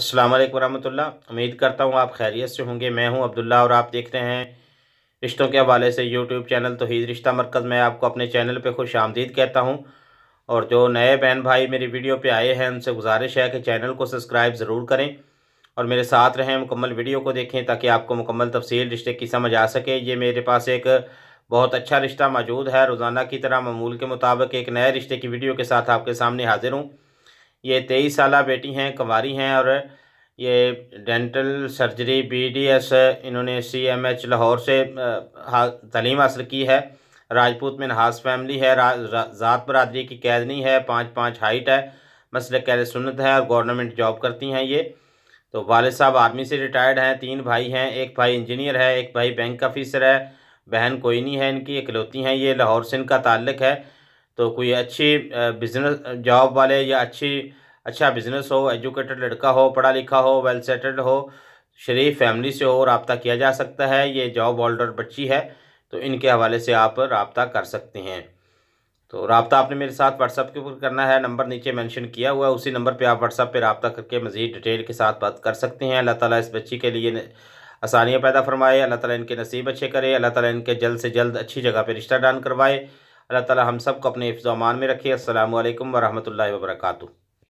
अस्सलाम वालेकुम रहमतुल्लाह उम्मीद करता हूँ आप खैरियत से होंगे मैं हूँ अब्दुल्ला और आप देखते हैं रिश्तों के हवाले से यूट्यूब चैनल तोहीद रिश्ता मरकज़ में आपको अपने चैनल पर खुश आमदीद कहता हूँ और जो नए बहन भाई मेरी वीडियो पर आए हैं उनसे गुजारिश है कि चैनल को सब्सक्राइब ज़रूर करें और मेरे साथ रहें मुकम्मल वीडियो को देखें ताकि आपको मुकम्मल तफसील रिश्ते की समझ आ सके ये मेरे पास एक बहुत अच्छा रिश्ता मौजूद है रोज़ाना की तरह मामूल के मुताबिक एक नए रिश्ते की वीडियो के साथ आपके सामने हाजिर हूँ ये तेईस साल बेटी हैं कंवारी हैं और ये dental surgery B D S इन्होंने सी एम एच लाहौर से तलीम हासिल की है राजपूत में नहाज फैमिली है ज़ात बरदरी की कैद नहीं है पाँच पाँच हाइट है मसल कैद सुनत है और गवर्नमेंट जॉब करती हैं ये तो वाल साहब आर्मी से रिटायर्ड हैं तीन भाई हैं एक भाई इंजीनियर है एक भाई बैंक ऑफिसर है बहन कोई नहीं है इनकी इकलौती हैं ये लाहौर से इनका ताल्लक है तो कोई अच्छी बिजनेस जॉब वाले या अच्छी अच्छा बिजनेस हो एजुकेटेड लड़का हो पढ़ा लिखा हो वेल सेटल्ड हो शरीफ फैमिली से हो रबता किया जा सकता है ये जॉब होल्डर बच्ची है तो इनके हवाले से आप रबता कर सकते हैं तो रबता आपने मेरे साथ व्हाट्सअप के ऊपर करना है नंबर नीचे मेंशन किया हुआ है उसी नंबर पे आप व्हाट्सअप पे रबता करके मज़ीद डिटेल के साथ बात कर सकते हैं अल्लाह ताला इस बच्ची के लिए आसानियाँ पैदा फरमाए अल्लाह ताला इनके नसीब अच्छे करे अल्लाह ताला इनके जल्द से जल्द अच्छी जगह पर रिश्ता डान करवाए अल्लाह ताला हम सबको अपने हिफ्ज़ अमान में रखे असल वरहमल वर्का